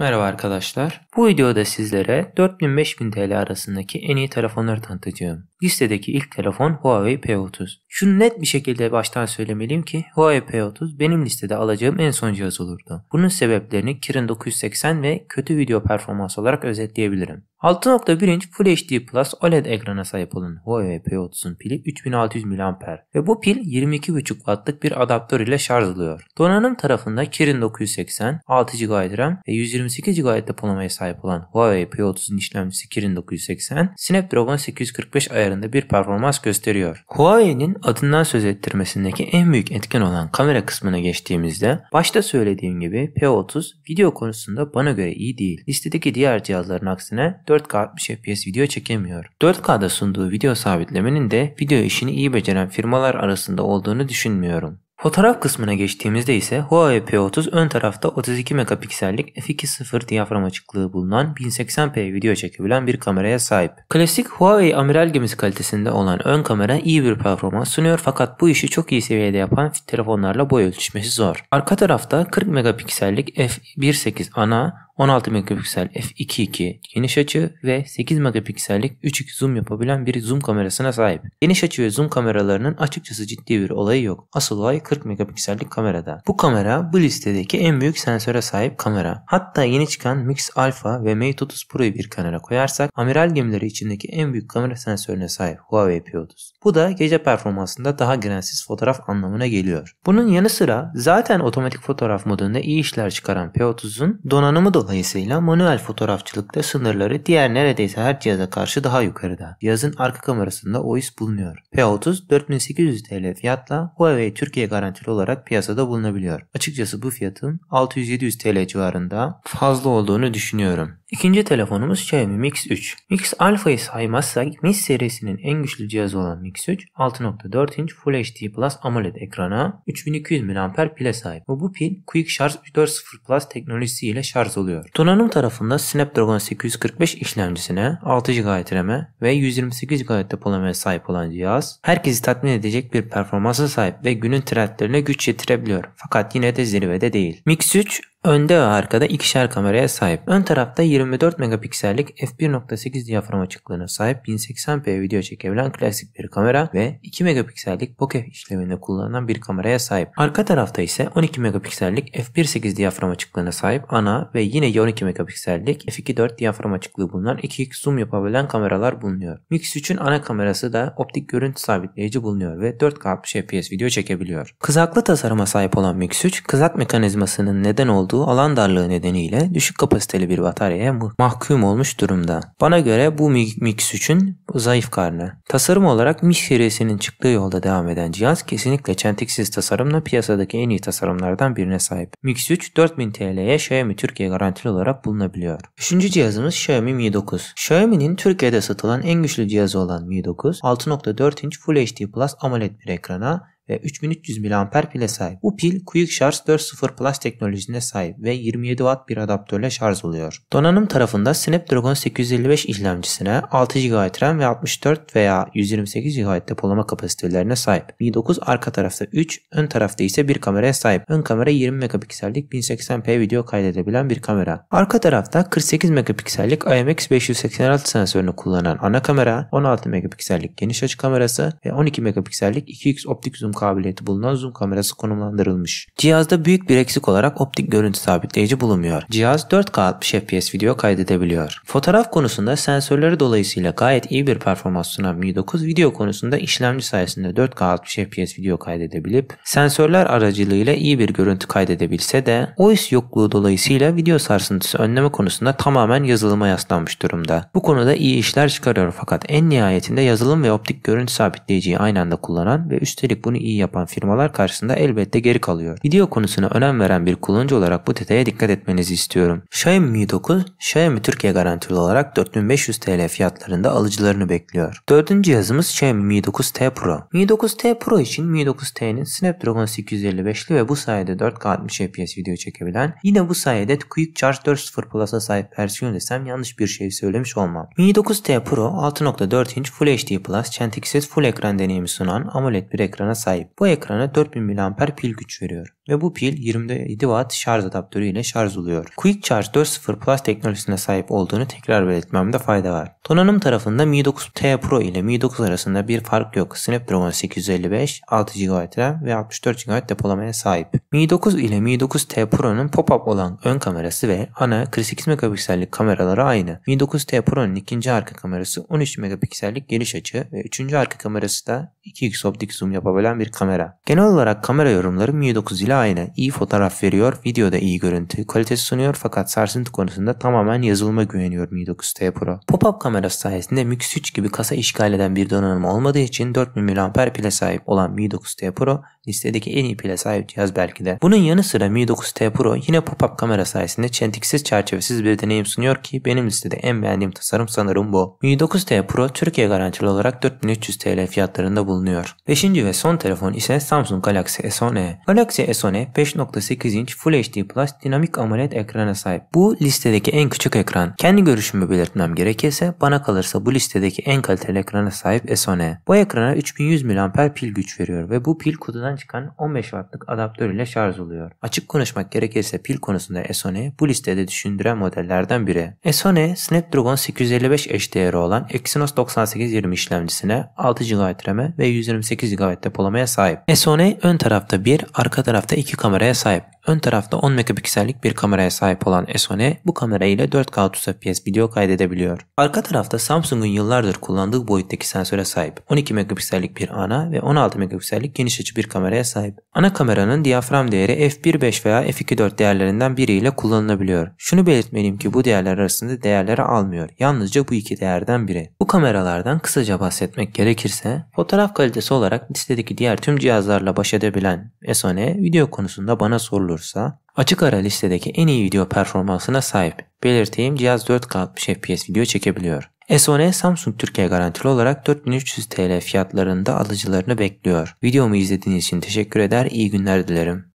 Merhaba arkadaşlar. Bu videoda sizlere 4000-5000 TL arasındaki en iyi telefonları tanıtacağım. Listedeki ilk telefon Huawei P30. Şunu net bir şekilde baştan söylemeliyim ki Huawei P30 benim listede alacağım en son cihaz olurdu. Bunun sebeplerini Kirin 980 ve kötü video performansı olarak özetleyebilirim. 6.1 Full HD Plus OLED ekrana sahip olan Huawei P30'un pili 3600 mAh ve bu pil 22.5 Watt'lık bir adaptör ile şarj oluyor. Donanım tarafında Kirin 980, 6 GB RAM ve 128 GB depolamaya sahip olan Huawei P30'un işlemcisi Kirin 980, Snapdragon 845 ayarında bir performans gösteriyor. Huawei'nin adından söz ettirmesindeki en büyük etken olan kamera kısmına geçtiğimizde başta söylediğim gibi P30 video konusunda bana göre iyi değil. Listedeki diğer cihazların aksine 4K 60 FPS video çekemiyor. 4K'da sunduğu video sabitlemenin de video işini iyi beceren firmalar arasında olduğunu düşünmüyorum. Fotoğraf kısmına geçtiğimizde ise Huawei P30 ön tarafta 32 megapiksellik f2.0 diyafram açıklığı bulunan 1080p video çekebilen bir kameraya sahip. Klasik Huawei amiral gemisi kalitesinde olan ön kamera iyi bir performans sunuyor fakat bu işi çok iyi seviyede yapan telefonlarla boy ölçüşmesi zor. Arka tarafta 40 megapiksellik f1.8 ana, 16 megapiksel f2.2 geniş açı ve 8 megapiksellik 3x zoom yapabilen bir zoom kamerasına sahip. Geniş açı ve zoom kameralarının açıkçası ciddi bir olayı yok. Asıl olay 40 megapiksellik kamerada. Bu kamera bu listedeki en büyük sensöre sahip kamera. Hatta yeni çıkan Mix Alpha ve Mate 30 Pro'yu bir kenara koyarsak amiral gemileri içindeki en büyük kamera sensörüne sahip Huawei P30. Bu da gece performansında daha grensiz fotoğraf anlamına geliyor. Bunun yanı sıra zaten otomatik fotoğraf modunda iyi işler çıkaran P30'un donanımı da Dolayısıyla manuel fotoğrafçılıkta sınırları diğer neredeyse her cihaza karşı daha yukarıda. Cihazın arka kamerasında OIS bulunuyor. P30 4800 TL fiyatla Huawei Türkiye garantili olarak piyasada bulunabiliyor. Açıkçası bu fiyatın 600-700 TL civarında fazla olduğunu düşünüyorum. İkinci telefonumuz Xiaomi Mix 3. Mix Alpha'yı saymazsak Mix serisinin en güçlü cihazı olan Mix 3 6.4 inç Full HD Plus AMOLED ekrana 3200 mAh pile sahip. Bu, bu pil Quick Charge 4.0 Plus teknolojisiyle şarj oluyor oluyor. Donanım tarafında Snapdragon 845 işlemcisine 6 GB RAM'e ve 128 GB depolamaya sahip olan cihaz herkesi tatmin edecek bir performansa sahip ve günün trendlerine güç yetirebiliyor. Fakat yine de zirvede değil. Mix 3 Önde ve arkada ikişer kameraya sahip. Ön tarafta 24 megapiksellik f1.8 diyafram açıklığına sahip 1080p video çekebilen klasik bir kamera ve 2 megapiksellik bokeh işleminde kullanılan bir kameraya sahip. Arka tarafta ise 12 megapiksellik f1.8 diyafram açıklığına sahip ana ve yine 12 megapiksellik f2.4 diyafram açıklığı bulunan 2x zoom yapabilen kameralar bulunuyor. Mix 3'ün ana kamerası da optik görüntü sabitleyici bulunuyor ve 4K 60 fps video çekebiliyor. Kızaklı tasarıma sahip olan Mix 3 kızak mekanizmasının neden olduğu olduğu alan darlığı nedeniyle düşük kapasiteli bir bataryaya mahkum olmuş durumda. Bana göre bu Mix 3'ün zayıf karnı. Tasarım olarak Mi serisinin çıktığı yolda devam eden cihaz kesinlikle çentiksiz tasarımla piyasadaki en iyi tasarımlardan birine sahip. Mix 3 4000 TL'ye Xiaomi Türkiye garantili olarak bulunabiliyor. Üçüncü cihazımız Xiaomi Mi 9. Xiaomi'nin Türkiye'de satılan en güçlü cihazı olan Mi 9, 6.4 inç Full HD Plus AMOLED bir ekrana ve 3300 mAh pile sahip. Bu pil Quick Charge 4.0 Plus teknolojisine sahip ve 27 Watt bir adaptörle şarj oluyor. Donanım tarafında Snapdragon 855 işlemcisine 6 GB RAM ve 64 veya 128 GB depolama kapasitelerine sahip. Mi 9 arka tarafta 3, ön tarafta ise bir kameraya sahip. Ön kamera 20 megapiksellik 1080p video kaydedebilen bir kamera. Arka tarafta 48 megapiksellik IMX 586 sensörünü kullanan ana kamera, 16 megapiksellik geniş açı kamerası ve 12 megapiksellik 2x optik zoom kabiliyeti bulunan zoom kamerası konumlandırılmış. Cihazda büyük bir eksik olarak optik görüntü sabitleyici bulunmuyor. Cihaz 4K 60 FPS video kaydedebiliyor. Fotoğraf konusunda sensörleri dolayısıyla gayet iyi bir performans sunan Mi 9 video konusunda işlemci sayesinde 4K 60 FPS video kaydedebilip sensörler aracılığıyla iyi bir görüntü kaydedebilse de OIS yokluğu dolayısıyla video sarsıntısı önleme konusunda tamamen yazılıma yaslanmış durumda. Bu konuda iyi işler çıkarıyor fakat en nihayetinde yazılım ve optik görüntü sabitleyiciyi aynı anda kullanan ve üstelik bunu iyi yapan firmalar karşısında elbette geri kalıyor. Video konusuna önem veren bir kullanıcı olarak bu detaya dikkat etmenizi istiyorum. Xiaomi Mi 9, Xiaomi Türkiye garantili olarak 4500 TL fiyatlarında alıcılarını bekliyor. Dördüncü cihazımız Xiaomi Mi 9T Pro. Mi 9T Pro için Mi 9T'nin Snapdragon 855'li ve bu sayede 4K 60 FPS video çekebilen, yine bu sayede Quick Charge 4.0 Plus'a sahip versiyon desem yanlış bir şey söylemiş olmam. Mi 9T Pro 6.4 inç Full HD Plus Chantix'siz full ekran deneyimi sunan AMOLED bir ekrana sahip sahip. Bu ekrana 4000 mAh pil güç veriyor ve bu pil 27 Watt şarj adaptörü ile şarj oluyor. Quick Charge 4.0 Plus teknolojisine sahip olduğunu tekrar belirtmemde fayda var. Donanım tarafında Mi 9T Pro ile Mi 9 arasında bir fark yok. Snapdragon 855, 6 GB RAM ve 64 GB depolamaya sahip. Mi 9 ile Mi 9T Pro'nun pop-up olan ön kamerası ve ana 48 megapiksellik kameraları aynı. Mi 9T Pro'nun ikinci arka kamerası 13 megapiksellik geniş açı ve üçüncü arka kamerası da 2x optik zoom yapabilen bir kamera. Genel olarak kamera yorumları Mi 9 ile Mesela aynen iyi fotoğraf veriyor, videoda iyi görüntü, kalitesi sunuyor fakat sarsıntı konusunda tamamen yazılıma güveniyor Mi 9T Pro. Pop-up kamerası sayesinde Mix 3 gibi kasa işgal eden bir donanım olmadığı için 4000 mAh pile sahip olan Mi 9T Pro Listedeki en iyi pile sahip cihaz belki de. Bunun yanı sıra Mi 9T Pro yine pop-up kamera sayesinde çentiksiz çerçevesiz bir deneyim sunuyor ki benim listede en beğendiğim tasarım sanırım bu. Mi 9T Pro Türkiye garantili olarak 4300 TL fiyatlarında bulunuyor. 5. ve son telefon ise Samsung Galaxy S10e. Galaxy S10e 5.8 inç Full HD Plus dinamik AMOLED ekrana sahip. Bu listedeki en küçük ekran. Kendi görüşümü belirtmem gerekirse bana kalırsa bu listedeki en kaliteli ekrana sahip S10e. Bu ekrana 3100 mAh pil güç veriyor ve bu pil kutudan çıkan 15 wattlık adaptör ile şarj oluyor. Açık konuşmak gerekirse pil konusunda Esone bu listede düşündüren modellerden biri. Esone Snapdragon 855 HDR olan Exynos 9820 işlemcisine 6 GB RAM'e ve 128 GB depolamaya sahip. Esone ön tarafta bir, arka tarafta iki kameraya sahip. Ön tarafta 10 megapiksellik bir kameraya sahip olan S10e bu kamera ile 4K 30 fps video kaydedebiliyor. Arka tarafta Samsung'un yıllardır kullandığı boyuttaki sensöre sahip 12 megapiksellik bir ana ve 16 megapiksellik geniş açı bir kameraya sahip. Ana kameranın diyafram değeri f1.5 veya f2.4 değerlerinden biri ile kullanılabiliyor. Şunu belirtmeliyim ki bu değerler arasında değerleri almıyor. Yalnızca bu iki değerden biri. Bu kameralardan kısaca bahsetmek gerekirse fotoğraf kalitesi olarak listedeki diğer tüm cihazlarla baş edebilen S10e video konusunda bana sorulur olursa açık ara listedeki en iyi video performansına sahip. Belirteyim cihaz 4K 60 FPS video çekebiliyor. S10e Samsung Türkiye garantili olarak 4300 TL fiyatlarında alıcılarını bekliyor. Videomu izlediğiniz için teşekkür eder, iyi günler dilerim.